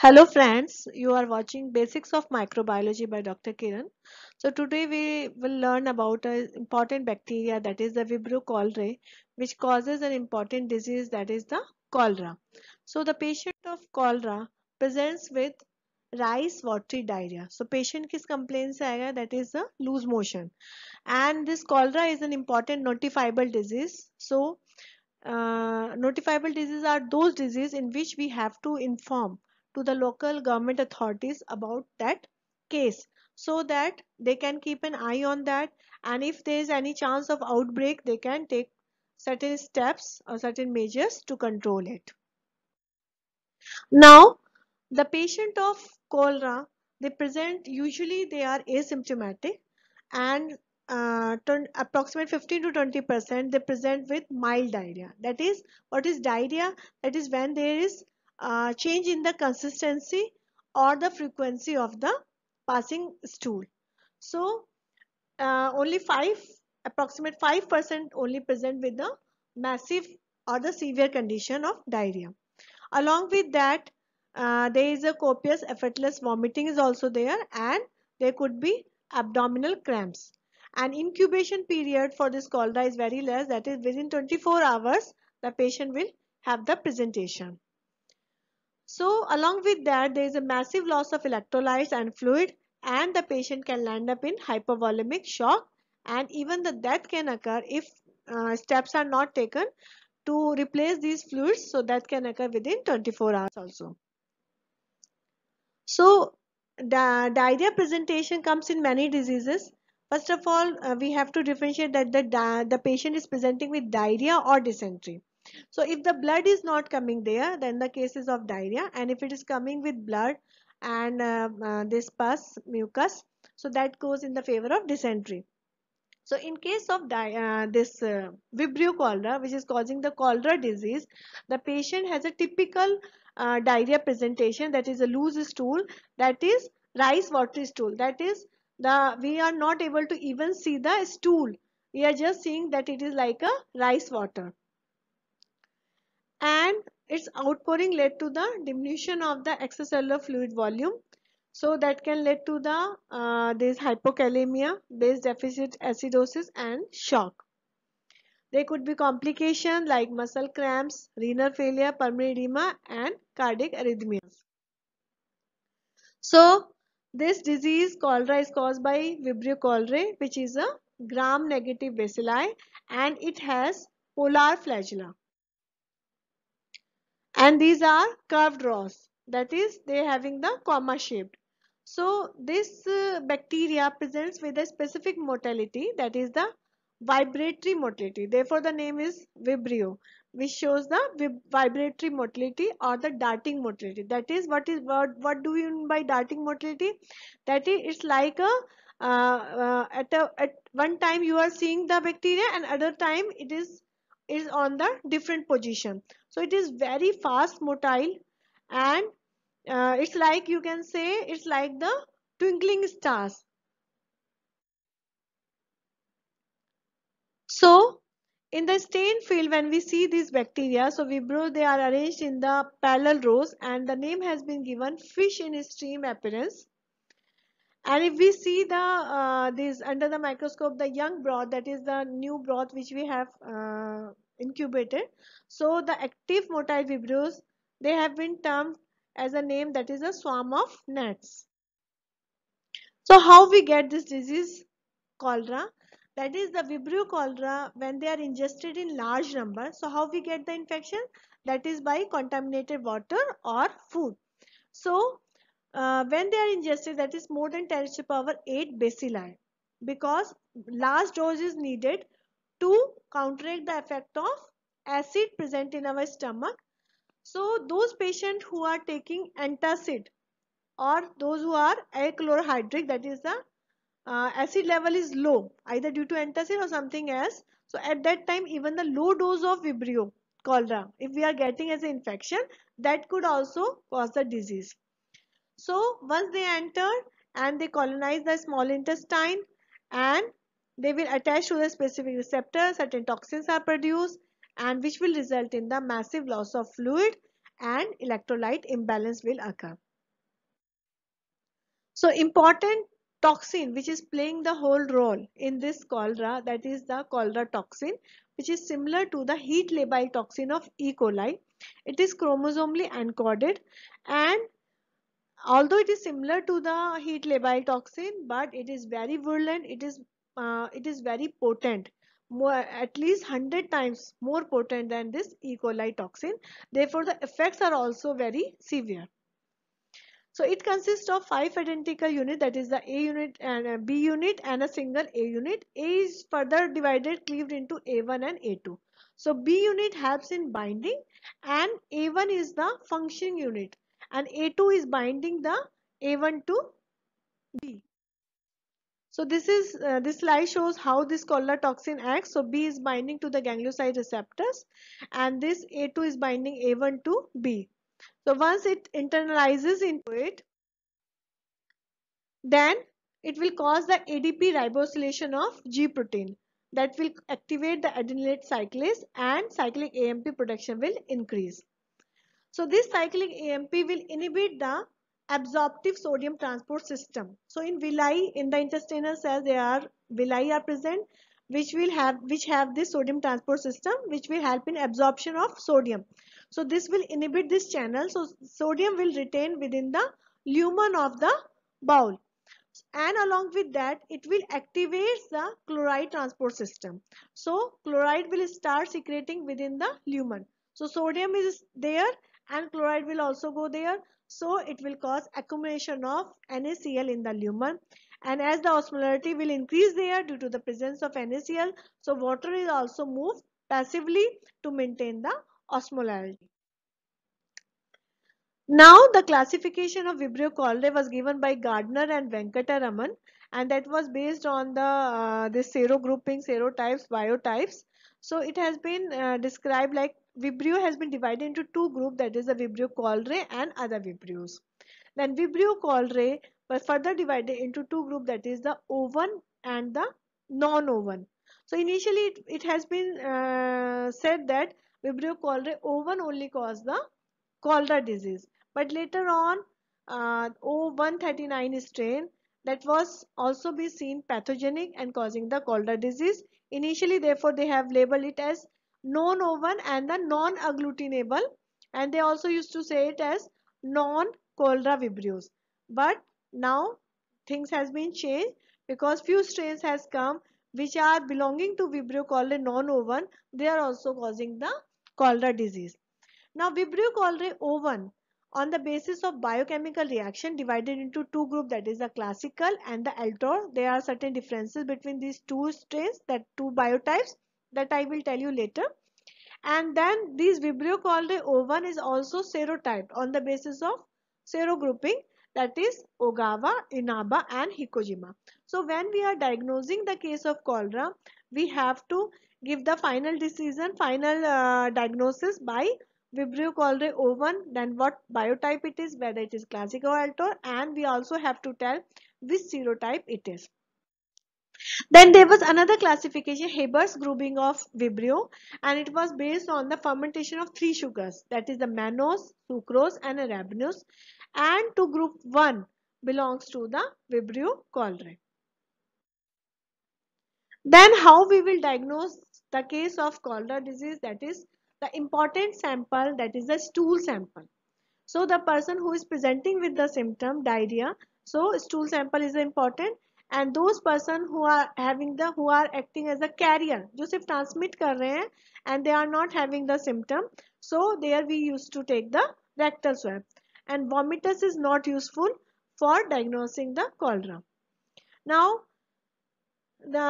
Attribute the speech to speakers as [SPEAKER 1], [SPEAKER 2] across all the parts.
[SPEAKER 1] Hello friends, you are watching Basics of Microbiology by Dr. Kiran. So today we will learn about an important bacteria that is the Vibrio cholerae which causes an important disease that is the cholera. So the patient of cholera presents with rice watery diarrhea. So patient किस complaint से that is the loose motion and this cholera is an important notifiable disease. So uh, notifiable diseases are those diseases in which we have to inform to the local government authorities about that case so that they can keep an eye on that and if there is any chance of outbreak they can take certain steps or uh, certain measures to control it. Now the patient of cholera they present usually they are asymptomatic and uh, approximate 15 to 20 percent they present with mild diarrhea that is what is diarrhea that is when there is uh, change in the consistency or the frequency of the passing stool. So uh, only 5 approximate 5% only present with the massive or the severe condition of diarrhea. Along with that uh, there is a copious effortless vomiting is also there and there could be abdominal cramps. An incubation period for this cholera is very less that is within 24 hours the patient will have the presentation. So along with that there is a massive loss of electrolytes and fluid and the patient can land up in hypovolemic shock and even the death can occur if uh, steps are not taken to replace these fluids so that can occur within 24 hours also. So the diarrhea presentation comes in many diseases. First of all, uh, we have to differentiate that the, the patient is presenting with diarrhea or dysentery. So if the blood is not coming there, then the cases of diarrhea and if it is coming with blood and uh, uh, this pus, mucus, so that goes in the favor of dysentery. So in case of uh, this uh, Vibrio cholera, which is causing the cholera disease, the patient has a typical uh, diarrhea presentation that is a loose stool, that is rice watery stool, that is the we are not able to even see the stool. We are just seeing that it is like a rice water and its outpouring led to the diminution of the extracellular fluid volume so that can lead to the uh, this hypokalemia base deficit acidosis and shock there could be complications like muscle cramps renal failure pulmonary edema and cardiac arrhythmias so this disease cholera is caused by Vibrio cholerae which is a gram negative bacilli and it has polar flagella and these are curved rods that is they having the comma shaped so this uh, bacteria presents with a specific motility that is the vibratory motility therefore the name is vibrio which shows the vib vibratory motility or the darting motility that is what is what, what do you mean by darting motility that is it's like a uh, uh, at a at one time you are seeing the bacteria and other time it is is on the different position so it is very fast motile and uh, it's like you can say it's like the twinkling stars. So in the stain field when we see these bacteria, so Vibro they are arranged in the parallel rows and the name has been given fish in stream appearance. And if we see the uh, this under the microscope the young broth that is the new broth which we have uh, incubated. So the active motile vibrios, they have been termed as a name that is a swarm of gnats. So how we get this disease cholera? That is the Vibrio cholera when they are ingested in large number. So how we get the infection? That is by contaminated water or food. So uh, when they are ingested that is more than 10 to the power 8 bacilli because large dose is needed to counteract the effect of acid present in our stomach. So those patients who are taking antacid or those who are achlorhydric that is the uh, acid level is low either due to antacid or something else. So at that time even the low dose of Vibrio cholera if we are getting as an infection that could also cause the disease. So once they enter and they colonize the small intestine and they will attach to the specific receptor, certain toxins are produced and which will result in the massive loss of fluid and electrolyte imbalance will occur. So important toxin which is playing the whole role in this cholera that is the cholera toxin which is similar to the heat labile toxin of E. coli. It is chromosomally encoded and although it is similar to the heat labile toxin but it is very virulent it is uh, it is very potent more at least 100 times more potent than this E. coli toxin. Therefore, the effects are also very severe. So it consists of five identical units. that is the A unit and a B unit and a single A unit. A is further divided cleaved into A1 and A2. So B unit helps in binding and A1 is the function unit and A2 is binding the A1 to B. So this is uh, this slide shows how this toxin acts. So B is binding to the ganglioside receptors and this A2 is binding A1 to B. So once it internalizes into it, then it will cause the ADP ribosylation of G protein that will activate the adenylate cyclase and cyclic AMP production will increase. So this cyclic AMP will inhibit the absorptive sodium transport system. So in villi, in the intestinal cells, there are villi are present, which will have which have this sodium transport system, which will help in absorption of sodium. So this will inhibit this channel. So sodium will retain within the lumen of the bowel and along with that it will activate the chloride transport system. So chloride will start secreting within the lumen. So sodium is there and chloride will also go there. So it will cause accumulation of NaCl in the lumen and as the osmolarity will increase there due to the presence of NaCl, so water is also moved passively to maintain the osmolarity. Now the classification of Vibrio cholerae was given by Gardner and Venkataraman and that was based on the uh, this serogrouping, serotypes, biotypes. So it has been uh, described like Vibrio has been divided into two groups that is the Vibrio cholerae and other Vibrios. Then Vibrio cholerae were further divided into two groups that is the oven and the non-oven. So initially it, it has been uh, said that Vibrio cholerae oven only caused the cholera disease. But later on uh, O139 strain that was also be seen pathogenic and causing the cholera disease. Initially therefore they have labeled it as non-oven and the non-agglutinable and they also used to say it as non-cholera vibrios. But now things has been changed because few strains has come which are belonging to Vibrio cholerae non-oven. They are also causing the cholera disease. Now Vibrio cholerae oven on the basis of biochemical reaction divided into two groups that is the classical and the altor. There are certain differences between these two strains that two biotypes that I will tell you later. And then these Vibrio called O1 is also serotyped on the basis of serogrouping that is Ogawa, Inaba and Hikojima. So when we are diagnosing the case of cholera, we have to give the final decision, final uh, diagnosis by Vibrio cholerae O1, then what biotype it is, whether it is classic or altor and we also have to tell which serotype it is. Then there was another classification, Haber's grouping of Vibrio, and it was based on the fermentation of three sugars, that is the mannose, sucrose, and arabinose. And to group 1 belongs to the Vibrio cholerae. Then how we will diagnose the case of cholera disease, that is the important sample, that is the stool sample. So the person who is presenting with the symptom, diarrhea, so stool sample is important and those person who are having the who are acting as a carrier जो सिर्फ transmit कर रहे हैं and they are not having the symptom so there we use to take the rectal swab and vomitus is not useful for diagnosing the cholera. Now the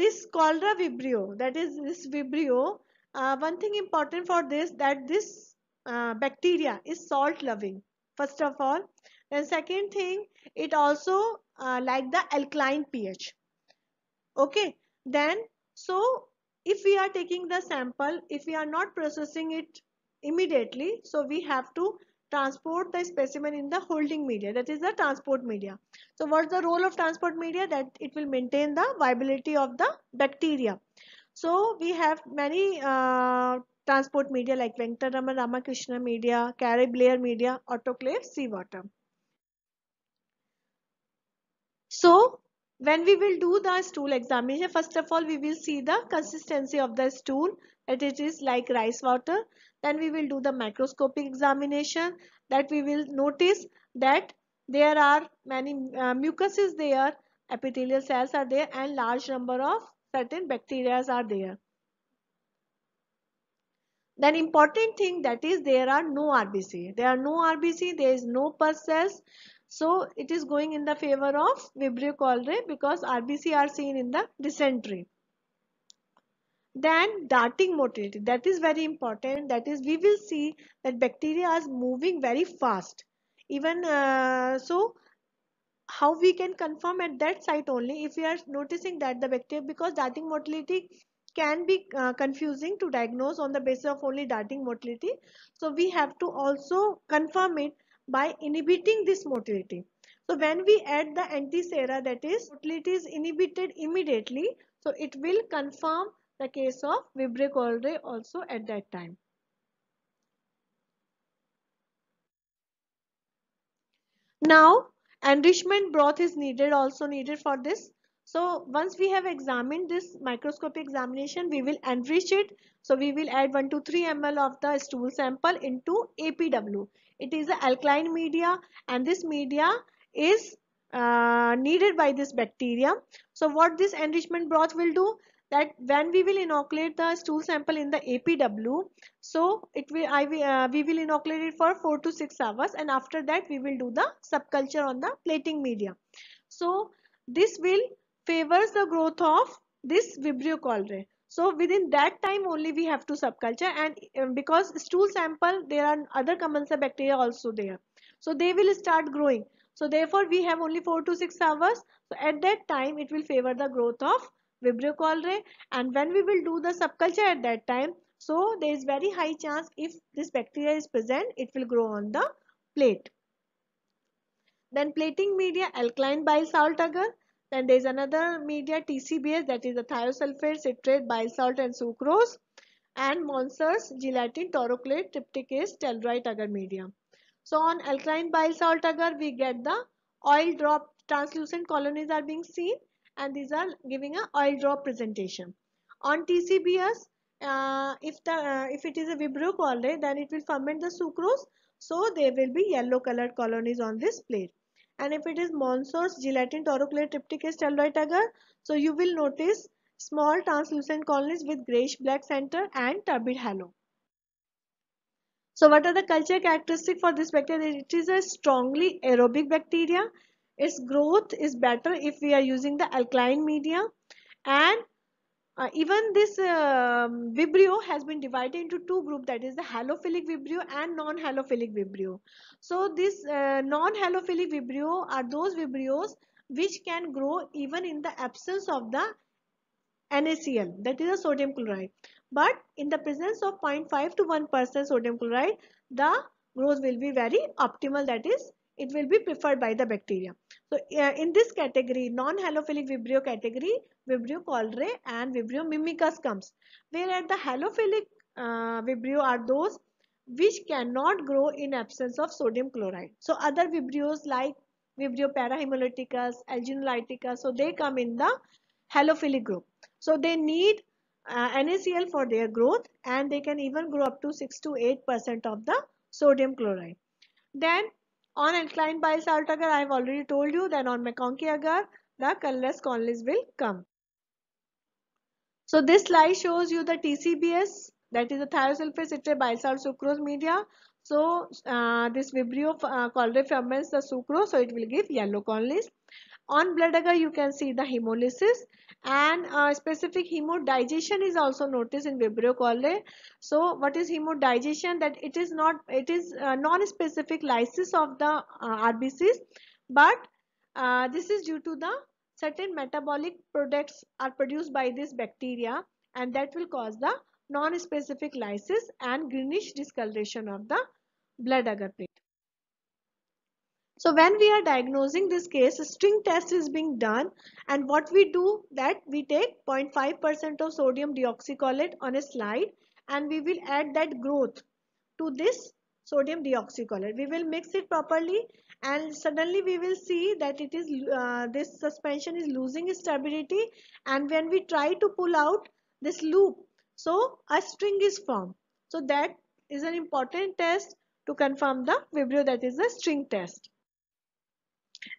[SPEAKER 1] this cholera vibrio that is this vibrio uh, one thing important for this that this uh, bacteria is salt loving first of all then second thing it also uh, like the alkaline pH. Okay, then so if we are taking the sample, if we are not processing it immediately, so we have to transport the specimen in the holding media that is the transport media. So what's the role of transport media that it will maintain the viability of the bacteria. So we have many uh, transport media like Venkatarama Ramakrishna media, Cariblair media, autoclave, seawater. So when we will do the stool examination, first of all we will see the consistency of the stool that it is like rice water. Then we will do the microscopic examination that we will notice that there are many uh, mucus there, epithelial cells are there and large number of certain bacteria are there. Then important thing that is there are no RBC. There are no RBC, there is no pus cells so it is going in the favor of Vibrio cholerae because RBC are seen in the dysentery. Then darting motility that is very important that is we will see that bacteria is moving very fast even uh, so how we can confirm at that site only if we are noticing that the bacteria because darting motility can be uh, confusing to diagnose on the basis of only darting motility so we have to also confirm it by inhibiting this motility. So when we add the antisera that is motility is inhibited immediately so it will confirm the case of Vibrio cholerae also at that time. Now enrichment broth is needed also needed for this so once we have examined this microscopic examination, we will enrich it. So we will add 1 to 3 ml of the stool sample into APW. It is an alkaline media and this media is uh, needed by this bacteria. So what this enrichment broth will do that when we will inoculate the stool sample in the APW, so it will I uh, we will inoculate it for 4 to 6 hours and after that we will do the subculture on the plating media. So this will favors the growth of this Vibrio cholerae. So within that time only we have to subculture and um, because stool sample there are other commensal bacteria also there. So they will start growing. So therefore we have only 4 to 6 hours. So at that time it will favor the growth of Vibrio cholerae and when we will do the subculture at that time so there is very high chance if this bacteria is present it will grow on the plate. Then plating media alkaline bile salt agar then there is another media TCBS that is the thiosulfate, citrate, bile salt and sucrose and monsters, gelatin, toroclate, trypticase, telluride agar medium. So on alkaline bile salt agar we get the oil drop translucent colonies are being seen and these are giving a oil drop presentation. On TCBS uh, if the uh, if it is a vibrio colloid then it will ferment the sucrose so there will be yellow colored colonies on this plate and if it is monsource gelatin taurochlear trypticase telloid agar so you will notice small translucent colonies with grayish black center and turbid halo. So what are the culture characteristic for this bacteria? It is a strongly aerobic bacteria. Its growth is better if we are using the alkaline media and uh, even this uh, Vibrio has been divided into two groups that is the halophilic Vibrio and non-halophilic Vibrio. So this uh, non-halophilic Vibrio are those Vibrios which can grow even in the absence of the NaCl that is the sodium chloride. But in the presence of 0.5 to 1% sodium chloride the growth will be very optimal that is it will be preferred by the bacteria. So uh, in this category, non-halophilic Vibrio category, Vibrio cholerae and Vibrio mimicus comes. Whereas the halophilic uh, Vibrio are those which cannot grow in absence of sodium chloride. So other Vibrios like Vibrio parahemolyticus, alginolyticus, so they come in the halophilic group. So they need uh, NaCl for their growth and they can even grow up to 6 to 8% of the sodium chloride. Then on inclined bisalt agar, I have already told you. Then on McConkie agar, the colorless colonies will come. So this slide shows you the TCBS that is the thiosulfate citrate bisalt sucrose media. So uh, this Vibrio uh, colony ferments the sucrose so it will give yellow colonies. On blood agar you can see the hemolysis and uh, specific hemodigestion is also noticed in Vibrio cholerae. So what is hemodigestion that it is not it is uh, non-specific lysis of the uh, RBCs but uh, this is due to the certain metabolic products are produced by this bacteria and that will cause the non-specific lysis and greenish discoloration of the blood agar plate. So when we are diagnosing this case, a string test is being done and what we do that we take 0.5% of sodium deoxycholate on a slide and we will add that growth to this sodium deoxycholate. We will mix it properly and suddenly we will see that it is uh, this suspension is losing stability and when we try to pull out this loop so a string is formed. So that is an important test to confirm the vibrio that is the string test.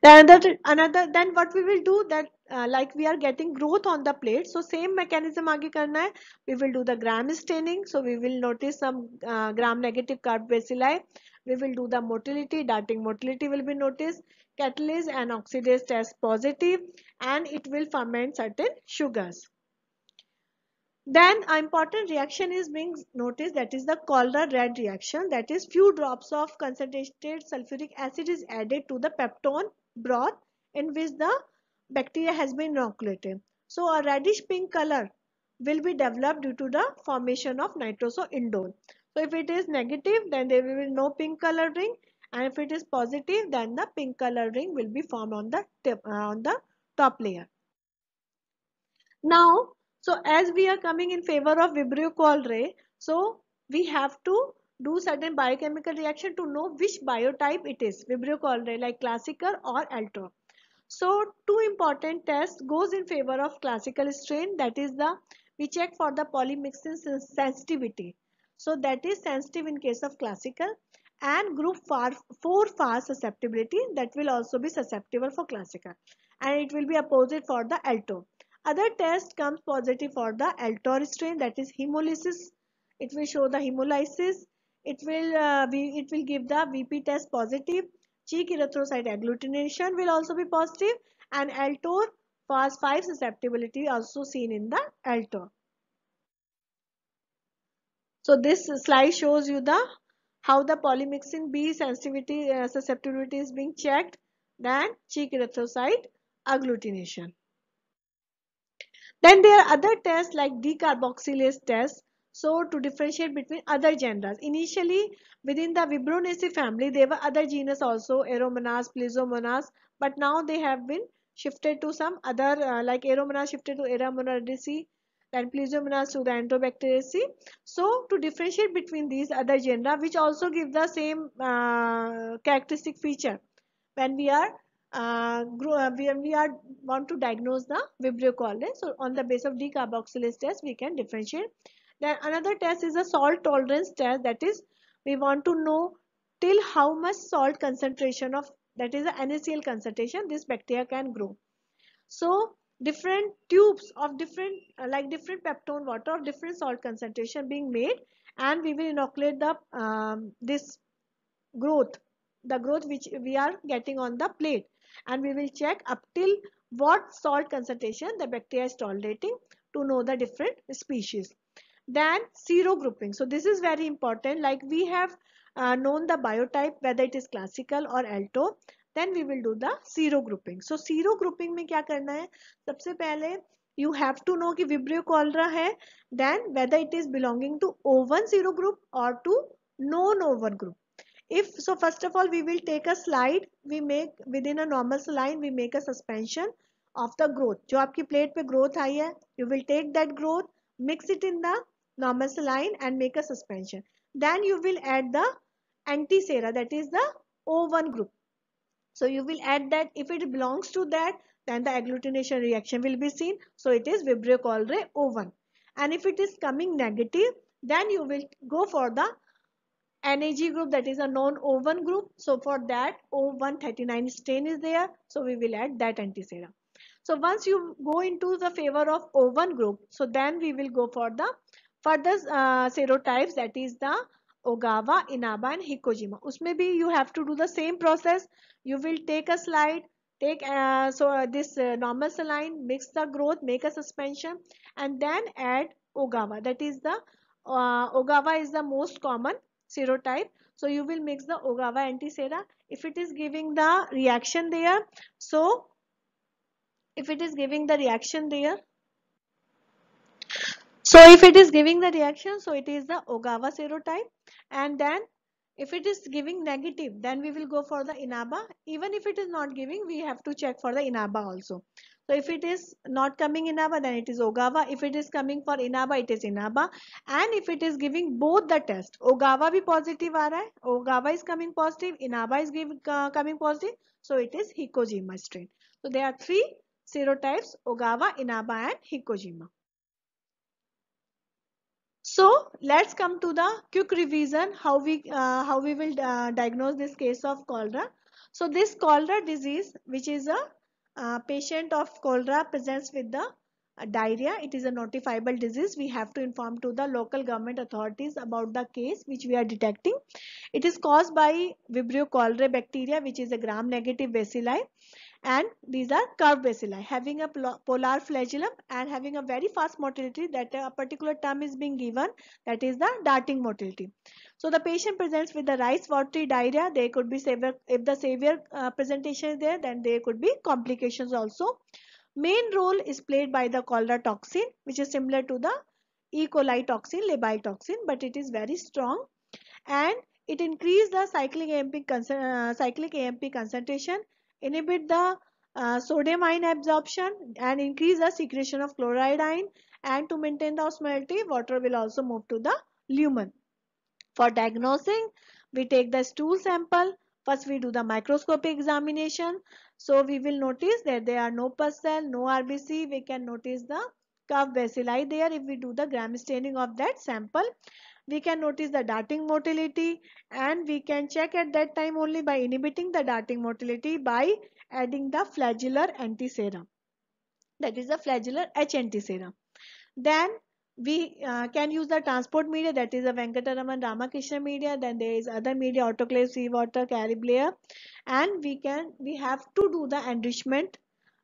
[SPEAKER 1] Then another, another then what we will do that uh, like we are getting growth on the plate. So same mechanism आगे We will do the gram staining. So we will notice some uh, gram negative carb bacilli. We will do the motility. Darting motility will be noticed. Catalase and oxidase test positive, and it will ferment certain sugars. Then an important reaction is being noticed that is the Calder red reaction that is few drops of concentrated sulfuric acid is added to the peptone broth in which the bacteria has been inoculated. So a reddish pink color will be developed due to the formation of nitrosoindole. So if it is negative then there will be no pink color ring and if it is positive then the pink color ring will be formed on the tip, uh, on the top layer. Now so as we are coming in favor of Vibrio cholerae, so we have to do certain biochemical reaction to know which biotype it is, Vibrio cholerae like classical or alto. So two important tests goes in favor of classical strain that is the we check for the polymyxin sensitivity. So that is sensitive in case of classical and group 4, four fast susceptibility that will also be susceptible for classical and it will be opposite for the alto. Other test comes positive for the Altor strain that is hemolysis. It will show the hemolysis. It will uh, be, it will give the VP test positive. Cheek erythrocyte agglutination will also be positive and Altor pass 5 susceptibility also seen in the Altor. So this slide shows you the how the polymyxin B sensitivity uh, susceptibility is being checked than cheek erythrocyte agglutination. Then there are other tests like decarboxylase test. So to differentiate between other genres. Initially within the Vibronaceae family there were other genus also Aeromonas, Plesiomonas but now they have been shifted to some other uh, like Aeromonas shifted to Aeromonaridaceae then Plesiomonas to the Enterobacteriaceae. So to differentiate between these other genera which also give the same uh, characteristic feature when we are uh, uh we are want to diagnose the Vibrio coli. So on the base of decarboxylase test, we can differentiate. Then another test is a salt tolerance test. That is, we want to know till how much salt concentration of that is the NaCl concentration this bacteria can grow. So different tubes of different uh, like different peptone water of different salt concentration being made and we will inoculate the um, this growth the growth which we are getting on the plate and we will check up till what salt concentration the bacteria is tolerating to know the different species. Then zero grouping. So this is very important like we have uh, known the biotype whether it is classical or alto then we will do the zero grouping. So zero grouping mein kya karna hai sabse pehle you have to know ki vibrio cholera hai then whether it is belonging to oven zero group or to non oven group. if so first of all we will take a slide we make within a normal line we make a suspension of the growth if आपकी plate पे growth आई you will take that growth mix it in the normal line and make a suspension then you will add the antisera that is the O1 group so you will add that if it belongs to that then the agglutination reaction will be seen so it is vibrio cholerae O1 and if it is coming negative then you will go for the NAG group that is a non-O1 group. So for that O139 stain is there. So we will add that anti-serum. So once you go into the favor of O1 group, so then we will go for the further uh, serotypes that is the Ogawa, Inaba and Hikojima. Usme bhi you have to do the same process. You will take a slide, take uh, so uh, this uh, normal saline, mix the growth, make a suspension and then add Ogawa. That is the uh, Ogawa is the most common serotype. So you will mix the Ogawa antisera. If it is giving the reaction there, so if it is giving the reaction there, so if it is giving the reaction, so it is the Ogawa serotype. And then if it is giving negative, then we will go for the Inaba. Even if it is not giving, we have to check for the Inaba also. So if it is not coming Inaba, then it is Ogawa. If it is coming for Inaba, it is Inaba. And if it is giving both the test, Ogawa bhi positive aa raha hai. Ogawa is coming positive, Inaba is give, uh, coming positive. So it is Hikojima strain. So there are three serotypes, Ogawa, Inaba and Hikojima. So let's come to the quick revision how we uh, how we will uh, diagnose this case of cholera. So this cholera disease which is a patient of cholera presents with the uh, diarrhea it is a notifiable disease we have to inform to the local government authorities about the case which we are detecting it is caused by vibrio cholerae bacteria which is a gram negative bacilli and these are curved bacilli having a polar flagellum and having a very fast motility that a particular term is being given that is the darting motility. So the patient presents with the rice watery diarrhea they could be severe if the severe uh, presentation is there then there could be complications also. Main role is played by the cholera toxin which is similar to the E. coli toxin labile toxin but it is very strong and it increases the cyclic AMP, uh, cyclic AMP concentration inhibit the uh, sodium ion absorption and increase the secretion of chloride ion and to maintain the osmolarity water will also move to the lumen. For diagnosing we take the stool sample first we do the microscopic examination so we will notice that there are no pus cell no RBC we can notice the curved bacilli there if we do the gram staining of that sample we can notice the darting motility and we can check at that time only by inhibiting the darting motility by adding the flagellar antiserum that is the flagellar H antiserum. Then we uh, can use the transport media that is the Venkataraman Ramakrishna media then there is other media autoclave seawater layer, and we can we have to do the enrichment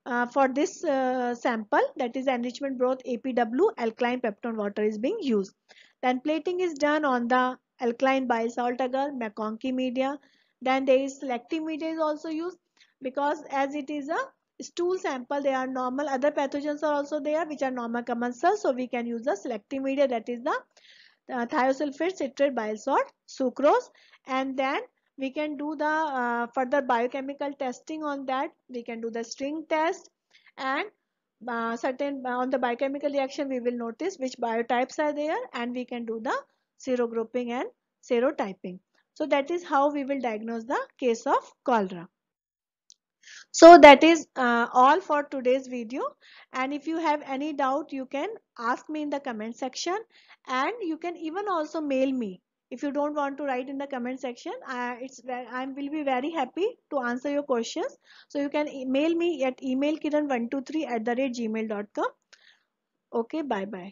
[SPEAKER 1] uh, for this uh, sample that is enrichment broth APW alkaline peptone water is being used. Then plating is done on the alkaline bisalt agar, McConkie media. Then there is selective media is also used because as it is a stool sample they are normal other pathogens are also there which are normal common cells so we can use the selective media that is the uh, thiosulfate citrate bile salt sucrose and then we can do the uh, further biochemical testing on that we can do the string test and uh, certain uh, on the biochemical reaction we will notice which biotypes are there and we can do the serogrouping and serotyping. So that is how we will diagnose the case of cholera. So that is uh, all for today's video and if you have any doubt you can ask me in the comment section and you can even also mail me if you don't want to write in the comment section I it's i will be very happy to answer your questions so you can email me at email kiran123 at the rate gmail.com okay bye bye